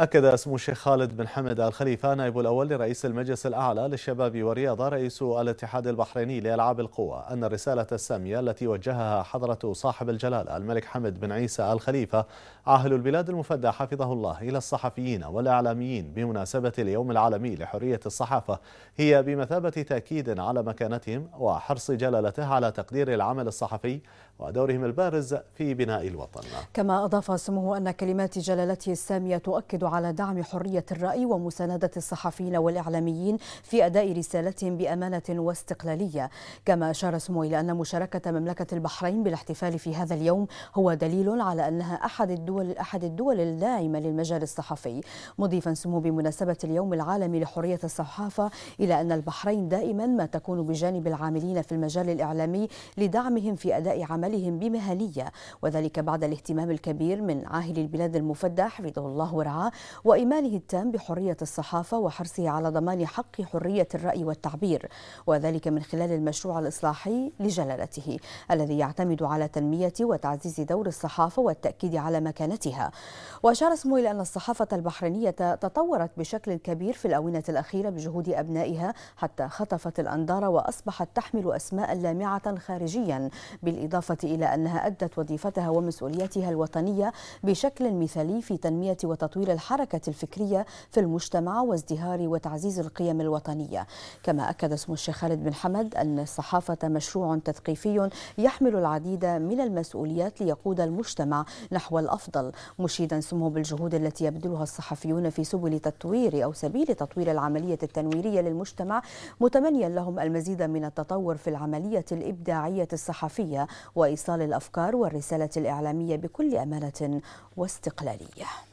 أكد اسم الشيخ خالد بن حمد الخليفة نائب الأول لرئيس المجلس الأعلى للشباب والرياضة رئيس الاتحاد البحريني لألعاب القوى أن الرسالة السامية التي وجهها حضرة صاحب الجلالة الملك حمد بن عيسى الخليفة عاهل البلاد المفدى حفظه الله إلى الصحفيين والإعلاميين بمناسبة اليوم العالمي لحرية الصحافة هي بمثابة تأكيد على مكانتهم وحرص جلالته على تقدير العمل الصحفي ودورهم البارز في بناء الوطن كما أضاف سموه أن كلمات جلالته السامية تؤكد على دعم حرية الرأي ومساندة الصحفيين والإعلاميين في أداء رسالتهم بأمانة واستقلالية كما أشار سمو إلى أن مشاركة مملكة البحرين بالاحتفال في هذا اليوم هو دليل على أنها أحد الدول أحد الدول الداعمة للمجال الصحفي مضيفا سمو بمناسبة اليوم العالمي لحرية الصحافة إلى أن البحرين دائما ما تكون بجانب العاملين في المجال الإعلامي لدعمهم في أداء عملهم بمهنية وذلك بعد الاهتمام الكبير من عاهل البلاد المفدى حفظه الله ورعاه وإيمانه التام بحرية الصحافة وحرصه على ضمان حق حرية الرأي والتعبير وذلك من خلال المشروع الإصلاحي لجلالته الذي يعتمد على تنمية وتعزيز دور الصحافة والتأكيد على مكانتها وأشار اسمه إلى أن الصحافة البحرينية تطورت بشكل كبير في الأونة الأخيرة بجهود أبنائها حتى خطفت الأنظار وأصبحت تحمل أسماء لامعة خارجيا بالإضافة إلى أنها أدت وظيفتها ومسؤولياتها الوطنية بشكل مثالي في تنمية وتطوير الحركة الفكرية في المجتمع وازدهار وتعزيز القيم الوطنية كما أكد اسم الشيخ خالد بن حمد أن الصحافة مشروع تثقيفي يحمل العديد من المسؤوليات ليقود المجتمع نحو الأفضل مشيدا سمه بالجهود التي يبذلها الصحفيون في سبل تطوير أو سبيل تطوير العملية التنويرية للمجتمع متمنيا لهم المزيد من التطور في العملية الإبداعية الصحفية وإيصال الأفكار والرسالة الإعلامية بكل أمانة واستقلالية